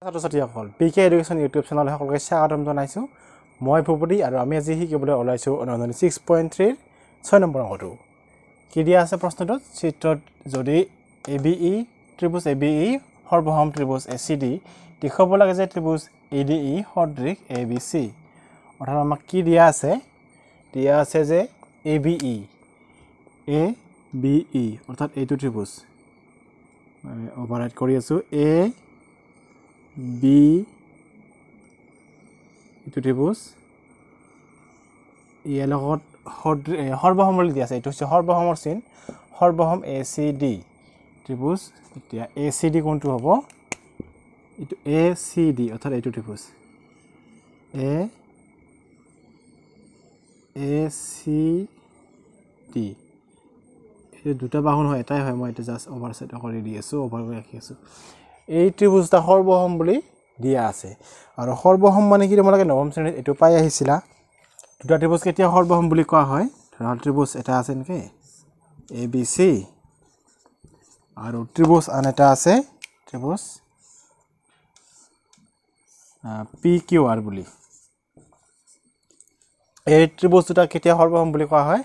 ছাত্ৰ ছাত্ৰীসকল P K education YouTube চেনেললৈ সকলোকে স্বাগতম জনাইছোঁ মই ভূপতি আৰু আমি আজি শিকিবলৈ ওলাইছোঁ অনুসন্ধানী ছিক্স পইণ্ট থ্ৰীৰ ছয় নম্বৰ অংশটো কি দিয়া আছে প্ৰশ্নটোত চিত্ৰত যদি এ বি ই ত্ৰিভুজ এ বি ই সৰ্বসম ত্ৰিভুজ এ চি ডি দেখুৱাব লাগে যে ত্ৰিভুজ ই ডি ই সদৃশ এ বি চি অৰ্থাৎ আমাক কি দিয়া আছে দিয়া আছে যে এ বি ই এ বি ই অৰ্থাৎ এইটো ত্ৰিভুজ মানে অভাৰ ৰাইড কৰি আছোঁ এ বি এইটো ত্ৰিভুজ ইয়াৰ লগত সৰ্বসমূলি দিয়া আছে এইটো হৈছে সৰ্বসমৰ চিন সৰ্বসম এ চি ডি ত্ৰিভুজ এতিয়া এ চি ডি কোনটো হ'ব এইটো এ চি ডি অৰ্থাৎ এইটো ত্ৰিভুজ এ এ চি ডি এইটো দুটা বাহু নহয় এটাই হয় মই এইটো জাষ্ট অভাৰ চাইড কৰি দি আছোঁ অভাৰ কৰি ৰাখি আছোঁ এই ত্ৰিভুজ এটা সৰ্বসম বুলি দিয়া আছে আৰু সৰ্বসম মানে কি তোমালোকে নৱম শ্ৰেণীত এইটো পাই আহিছিলা দুটা ত্ৰিভুজ কেতিয়া সৰ্বসম বুলি কোৱা হয় ধৰা ত্ৰিভুজ এটা আছে নেকি এ বি চি আৰু ত্ৰিভুজ আন এটা আছে ত্ৰিভুজ পি কিউ আৰ বুলি এই ত্ৰিভুজ দুটা কেতিয়া সৰ্বসম বুলি কোৱা হয়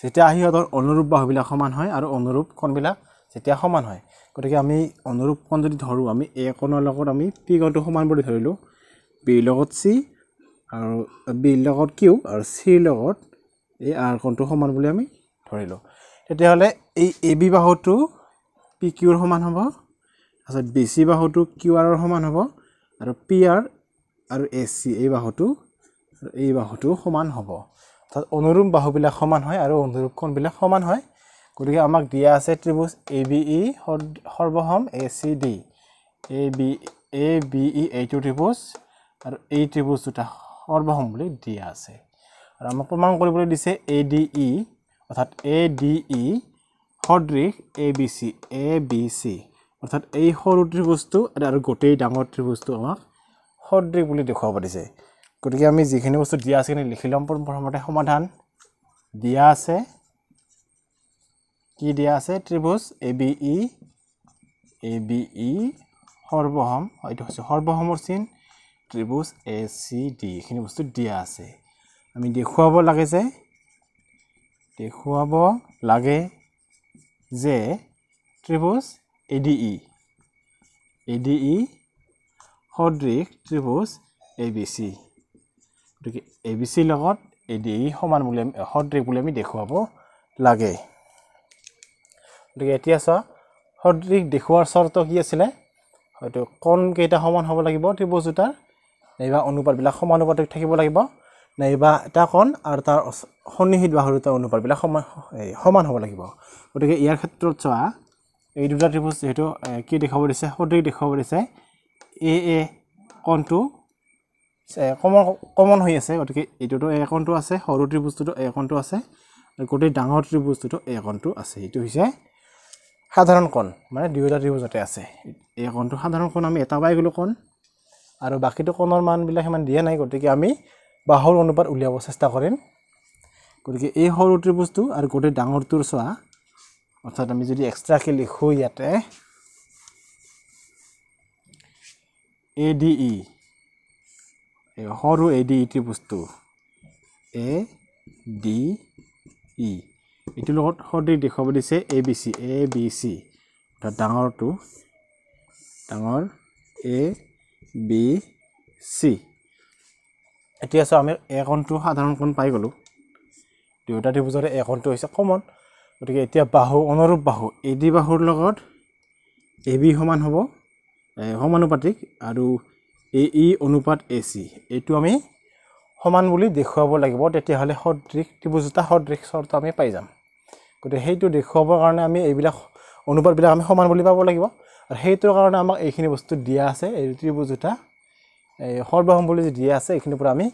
যেতিয়া আহি সিহঁতৰ অনুৰূপ বাহুবিলাক সমান হয় আৰু অনুৰূপ কোনবিলাক যেতিয়া সমান হয় গতিকে আমি অনুৰূপকণ যদি ধৰোঁ আমি এ কণৰ লগত আমি পি কণটো সমান বুলি ধৰিলোঁ বিৰ লগত চি আৰু বিৰ লগত কিউ আৰু চিৰ লগত এই আৰ কণটো সমান বুলি আমি ধৰিলোঁ তেতিয়াহ'লে এই এ বি বাহুটো পি কিউৰ সমান হ'ব তাৰপিছত বি চি বাহুটো কিউ আৰৰ সমান হ'ব আৰু পি আৰ আৰু এ চি এই বাহুটো এই বাহুটো সমান হ'ব অৰ্থাৎ অনুৰূপ বাহুবিলাক সমান হয় আৰু অনুৰূপ কোণবিলাক সমান হয় গতিকে আমাক দিয়া আছে ত্ৰিভুজ এ বি ই সৰ্বসম A C D A B A B E এইটো ত্ৰিভুজ আৰু এই ত্ৰিভুজ দুটা সৰ্বসম বুলি দিয়া আছে আৰু আমাক প্ৰমাণ কৰিবলৈ দিছে এ ডি ই অৰ্থাৎ এ ডি ই সদৃশ A B C A B C অৰ্থাৎ এই সৰু ত্ৰিভুজটো আৰু গোটেই ডাঙৰ ত্ৰিভুজটো আমাক সদৃশ বুলি দেখুৱাব দিছে গতিকে আমি যিখিনি বস্তু দিয়া আছে সেইখিনি লিখি ল'ম প্ৰথমতে সমাধান দিয়া আছে কি দিয়া আছে ত্ৰিভুজ A B E A B ই সৰ্বহম এইটো হৈছে সৰ্বহমৰ চিন ত্ৰিভুজ এ চি ডি এইখিনি বস্তু দিয়া আছে আমি দেখুৱাব লাগে যে দেখুৱাব লাগে যে ত্ৰিভুজ এ ডি ই এ ডি ই সদৃশ ত্ৰিভুজ এ বি চি গতিকে এ বি চিৰ লগত এ ডি ই সমান বুলি আমি সদৃশ বুলি আমি দেখুৱাব লাগে গতিকে এতিয়া চোৱা সদৃশ দেখুৱাৰ চৰ্ত কি আছিলে হয়তো কণ কেইটা সমান হ'ব লাগিব ত্ৰিভুজ দুটাৰ নাইবা অনুপাতবিলাক সমানুপাতিক থাকিব লাগিব নাইবা এটা কণ আৰু তাৰ সন্নিহিত সৰু দুটা অনুপাতবিলাক সমান সমান হ'ব লাগিব গতিকে ইয়াৰ ক্ষেত্ৰত চোৱা এই দুটা ত্ৰিভুজ যিহেতু কি দেখুৱাব দিছে সদৃশ দেখুৱাব দিছে এ এ কণটো কমন কমন হৈ আছে গতিকে এইটোতো এ কণটো আছে সৰু ত্ৰিভুজটোতো এ কণটো আছে গোটেই ডাঙৰ ত্ৰিভুজটোতো এ কণটো আছে এইটো হৈছে সাধাৰণ কণ মানে দুয়োটা ত্ৰিভুজতে আছে এই কণটো সাধাৰণ কণ আমি এটা পাই গ'লোঁ কণ আৰু বাকীটো কণৰ মানবিলাক সিমান দিয়া নাই গতিকে আমি বাহুৰ অনুপাত উলিয়াব চেষ্টা কৰিম গতিকে এই সৰু ত্ৰিভুজটো আৰু গোটেই ডাঙৰটোৰ চোৱা অৰ্থাৎ আমি যদি এক্সট্ৰাকৈ লিখোঁ ইয়াতে e, এ ডি ই সৰু এ ডি ই ত্ৰিভুজটো এ ডি ই এইটোৰ লগত সদৃশ দেখুৱাব দিছে A B C A B C অৰ্থাৎ ডাঙৰটো ডাঙৰ এ বি চি এতিয়া চাওঁ আমি এখনটো সাধাৰণকণ পাই গ'লোঁ দুয়োটা ত্ৰিভুজৰে এখনটো হৈছে কমন গতিকে এতিয়া বাহু অনুৰূপ বাহু এ ডি বাহুৰ লগত এ বি সমান হ'ব সমানুপাতিক আৰু এ ই e অনুপাত এ চি এইটো আমি সমান বুলি দেখুৱাব লাগিব তেতিয়াহ'লে সদৃশ ত্ৰিভুজ এটা সদৃশ চৰ্ত আমি পাই যাম গতিকে সেইটো দেখুৱাবৰ কাৰণে আমি এইবিলাক অনুপাতবিলাক আমি সমান বুলি পাব লাগিব আৰু সেইটোৰ কাৰণে আমাক এইখিনি বস্তু দিয়া আছে এই ত্ৰিভুজ জোতা এই সৰ্বসম বুলি যে দিয়া আছে এইখিনিৰ পৰা আমি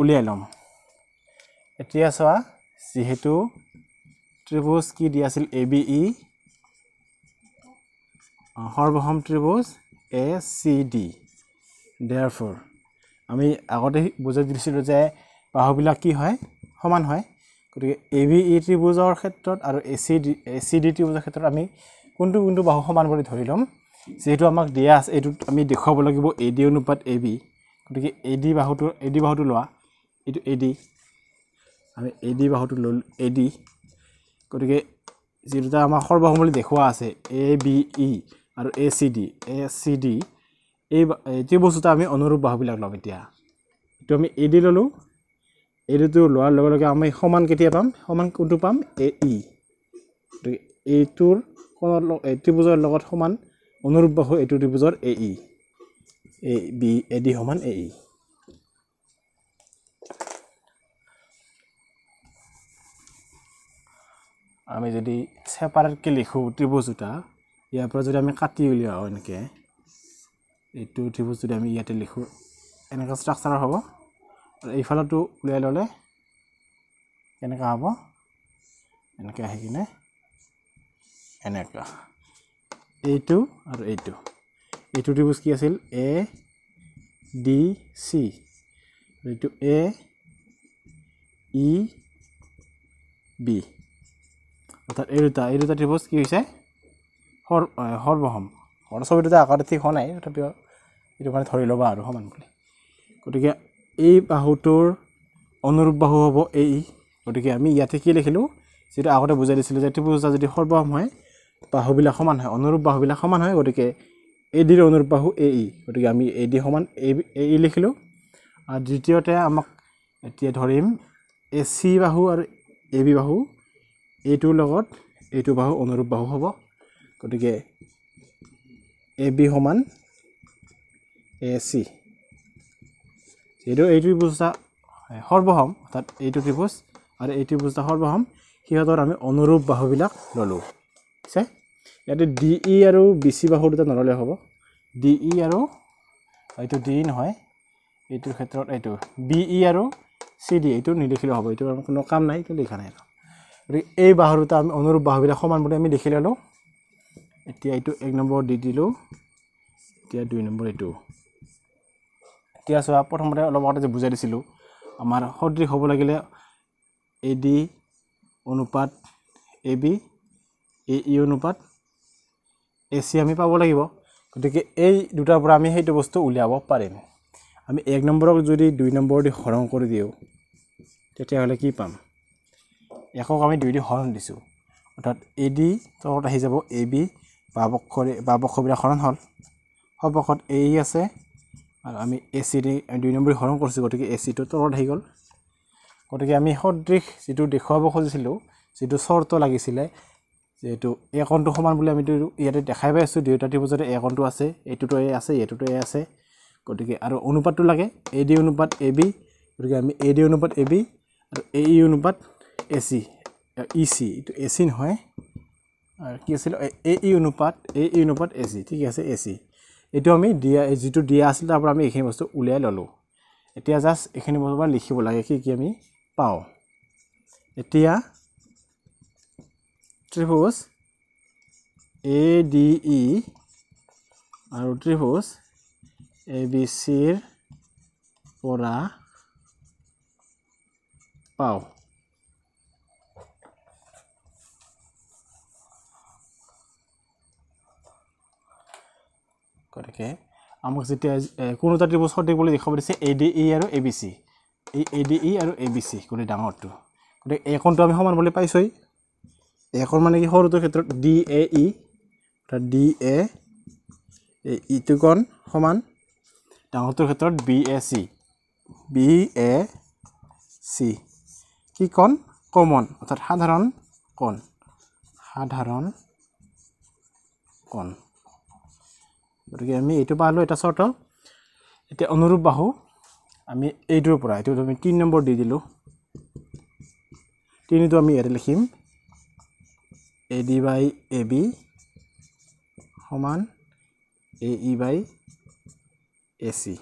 উলিয়াই ল'ম এতিয়া চোৱা যিহেতু ত্ৰিভুজ কি দিয়া আছিল এ বি ই সৰ্বসম ত্ৰিভুজ A C D therefore আমি আগতে বুজাই দিছিলোঁ যে বাহুবিলাক কি হয় সমান হয় গতিকে এ e বি ই ত্ৰিভুজৰ ক্ষেত্ৰত আৰু A C D A C D ত্ৰিভুজৰ ক্ষেত্ৰত আমি কোনটো কোনটো বাহু সমান বুলি ধৰি ল'ম যিহেতু আমাক দিয়া আছে এইটোত আমি দেখুৱাব লাগিব এ ডি অনুপাত এ বি গতিকে এ ডি বাহুটো এ ডি বাহুটো লোৱা এইটো এ ডি আমি এ ডি বাহুটো ল'লোঁ এ ডি গতিকে যি দুটা আমাৰ সৰ্বাহু বুলি দেখুওৱা আছে এ বি ই আৰু A C D A C D এই ত্ৰিভুজ দুটা আমি অনুৰূপ বাহুবিলাক ল'ম এতিয়া এইটো আমি এ ডি ল'লোঁ এ টুটো লোৱাৰ লগে লগে আমি সমান কেতিয়া পাম সমান কোনটো পাম এ ই গতিকে এইটোৰ কোণৰ এ ত্ৰিভুজৰ লগত সমান অনুৰূপ হয় এইটো ত্ৰিভুজৰ এ ই এ বি এ ডি সমান এ ই আমি যদি চেপাৰেটকৈ লিখোঁ ত্ৰিভুজ দুটা ইয়াৰ পৰা যদি আমি কাটি উলিয়াওঁ এনেকৈ এইটো ত্ৰিভুজ যদি আমি ইয়াতে লিখোঁ এনেকুৱা ষ্ট্ৰাকচাৰৰ হ'ব এইফালতো উলিয়াই ল'লে কেনেকুৱা হ'ব এনেকৈ আহি কিনে এনেকুৱা এইটো আৰু এইটো এইটো ত্ৰিভুজ কি আছিল এ ডি চি এইটো এ ই বি অৰ্থাৎ এই দুটা এই দুটা ত্ৰিভুজ কি হৈছে সৰ্বসম সৰস্বৰ দুটা আকাৰ ঠিক হোৱা নাই তথাপিও এইটো মানে ধৰি ল'বা আৰু সমান বুলি গতিকে এই বাহুটোৰ অনুৰূপ বাহু হ'ব এ ই গতিকে আমি ইয়াতে কি লিখিলোঁ যিটো আগতে বুজাই দিছিলোঁ যে ত্ৰিভুজা যদি সৰ্বম হয় বাহুবিলাক সমান হয় অনুৰূপ বাহুবিলাক সমান হয় গতিকে এ ডিৰ অনুৰূপ বাহু এ ই গতিকে আমি এ ডি সমান এ ই লিখিলোঁ আৰু দ্বিতীয়তে আমাক এতিয়া ধৰিম এ চি বাহু আৰু এ বি বাহু এইটোৰ লগত এইটো বাহু অনুৰূপ বাহু হ'ব গতিকে এ বি সমান এ চি এইটো এই ত্ৰিভুজ সৰ্বসম অৰ্থাৎ এইটো ত্ৰিভুজ আৰু এই ত্ৰিভুজ এটা সৰ্বসম সিহঁতৰ আমি অনুৰূপ বাহুবিলাক ল'লোঁ ঠিক আছে ইয়াতে ডি ই আৰু বি চি বাহু দুটা নল'লে হ'ব ডি ই আৰু এইটো ডি ই নহয় এইটোৰ ক্ষেত্ৰত এইটো বি ই আৰু চি ডি এইটো নিলিখিলেও হ'ব এইটো আমাৰ কোনো কাম নাই এইটো লিখা নাই গতিকে এই বাহু দুটা আমি অনুৰূপ বাহুবিলাক সমান বুলি আমি দেখি ল'লোঁ এতিয়া এইটো এক নম্বৰ দি দিলোঁ এতিয়া দুই নম্বৰ এইটো এতিয়া চোৱা প্ৰথমতে অলপ আগতে যে বুজাই দিছিলোঁ আমাৰ সদৃশ হ'ব লাগিলে এ ডি অনুপাত এ বি এ ই অনুপাত এ চি আমি পাব লাগিব গতিকে এই দুটাৰ পৰা আমি সেইটো বস্তু উলিয়াব পাৰিম আমি এক নম্বৰক যদি দুই নম্বৰ দি হৰণ কৰি দিওঁ তেতিয়াহ'লে কি পাম একক আমি দুই দি হৰণ দিছোঁ অৰ্থাৎ এ ডি তলত আহি যাব এ বি বাবক্ষৰে বাবক্ষবিলাক হৰণ হ'ল সপক্ষত এ e আছে আৰু আমি এ চি দুই নম্বৰী হৰণ কৰিছোঁ গতিকে এ চিটো তলত আহি গ'ল গতিকে আমি সদৃশ যিটো দেখুৱাব খুজিছিলোঁ যিটো চৰ্ত লাগিছিলে যিহেতু এ কণটো সমান বুলি আমিতো ইয়াতে দেখাই পাই আছোঁ দুয়োটা ত্ৰিভুজতে এ কণটো আছে এইটোতো এ আছে এইটোতো এ আছে গতিকে আৰু অনুপাতটো লাগে এ ডি অনুপাত এ বি গতিকে আমি এ ডি অনুপাত এ বি আৰু এ ই e অনুপাত এ চি ই চি এইটো এ চি নহয় আৰু কি আছিল এ ই e অনুপাত এ ই e অনুপাত এ চি ঠিক আছে এ চি এইটো আমি দিয়া যিটো দিয়া আছিল তাৰ পৰা আমি এইখিনি বস্তু উলিয়াই ল'লোঁ এতিয়া জাষ্ট এইখিনি বস্তুৰ পৰা লিখিব লাগে কি কি আমি পাওঁ এতিয়া ত্ৰিভুজ এ ডি ই আৰু ত্ৰিভুজ এ বি চিৰ পৰা পাওঁ গতিকে আমাক যেতিয়া কোনো এটা ত্ৰিভুজ সঠিক বুলি দেখুৱাব দিছে এ ডি ই আৰু এ বি চি এই এ ডি ই আৰু এ বি চি গোটেই ডাঙৰটো গতিকে এ এখনটো আমি সমান বুলি পাইছোঁ এ এখন মানে কি সৰুটোৰ ক্ষেত্ৰত ডি এ ই অৰ্থাৎ ডি এ ইটো কণ সমান ডাঙৰটোৰ ক্ষেত্ৰত B A C B A C কি কণ কমন অৰ্থাৎ সাধাৰণ কণ সাধাৰণ কণ গতিকে আমি এইটো পালোঁ এটা চৰ্ত এতিয়া অনুৰূপ বাহু আমি এইটোৰ পৰা এইটো আমি তিনি নম্বৰ দি দিলোঁ তিনিটো আমি ইয়াতে লিখিম A D by A B সমান এ ই বাই এ চি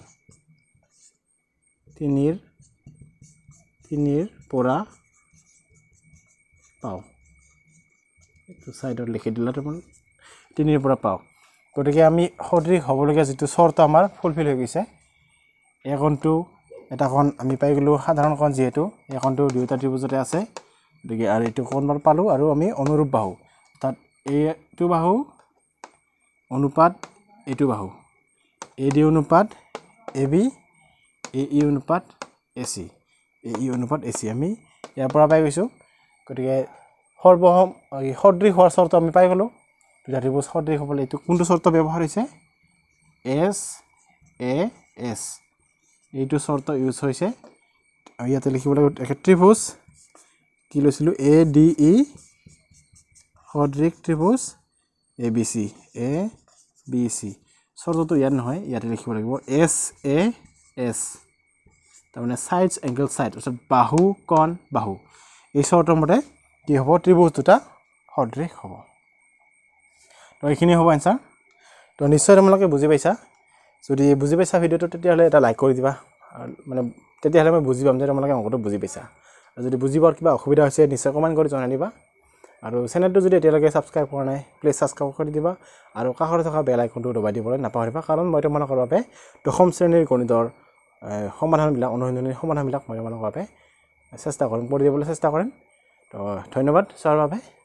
তিনিৰ তিনিৰ পৰা পাওঁ এইটো ছাইডত লিখি দিলে তোমাৰ তিনিৰ পৰা পাওঁ গতিকে আমি সদৃশ হ'বলগীয়া যিটো চৰ্ত আমাৰ ফুলফিল হৈ গৈছে কণটো এটা কণ আমি পাই গ'লোঁ সাধাৰণ কণ যিহেতু কণটো দুয়োটা ত্ৰিভুজতে আছে গতিকে আৰু এইটো কণবাৰ পালোঁ আৰু আমি অনুৰূপ বাহু অৰ্থাৎ এইটো বাহু অনুপাত এইটো বাহু এ ডি অনুপাত এ বি এ ই অনুপাত এ চি এ ই অনুপাত এ চি আমি ইয়াৰ পৰা পাই গৈছোঁ গতিকে সৰ্বসম সদৃশ হোৱাৰ চৰ্ত আমি পাই গ'লোঁ যাতিব সদৃশ হ'ব লাগে এইটো কোনটো চৰ্ত ব্যৱহাৰ হৈছে এছ এ এছ এইটো চৰ্ত ইউজ হৈছে ইয়াতে লিখিব লাগিব ত্ৰিভোজ কি লৈছিলোঁ এ ডি ই সদৃশ ত্ৰিভোজ A B C A B C চৰ্তটো ইয়াত নহয় ইয়াতে লিখিব লাগিব এছ এ এছ তাৰমানে ছাইডছ এংগল ছাইড অৰ্থাৎ বাহু কণ বাহু এই চৰ্তৰ মতে কি হ'ব ত্ৰিভোজ দুটা সদৃশ হ'ব তো এইখিনি হ'ব এনচাৰ তো নিশ্চয় তোমালোকে বুজি পাইছা যদি বুজি পাইছা ভিডিঅ'টো তেতিয়াহ'লে এটা লাইক কৰি দিবা মানে তেতিয়াহ'লে মই বুজি পাম যে তোমালোকে অংকটো বুজি পাইছা আৰু যদি বুজি পোৱাৰ কিবা অসুবিধা হৈছে নিশ্চয় কমেণ্ট কৰি জনাই দিবা আৰু চেনেলটো যদি এতিয়ালৈকে ছাবস্ক্ৰাইব কৰা নাই প্লিজ ছাবস্ক্ৰাইব কৰি দিবা আৰু কাষতে থকা বেল আইকনটো দবাই দিবলৈ নাপাহৰিবা কাৰণ মই তোমালোকৰ বাবে দশম শ্ৰেণীৰ গণিতৰ সমাধানবিলাক অনুসন্ধানী সমাধানবিলাক মই তোমালোকৰ বাবে চেষ্টা কৰিম কৰি দিবলৈ চেষ্টা কৰিম তো ধন্যবাদ চোৱাৰ বাবে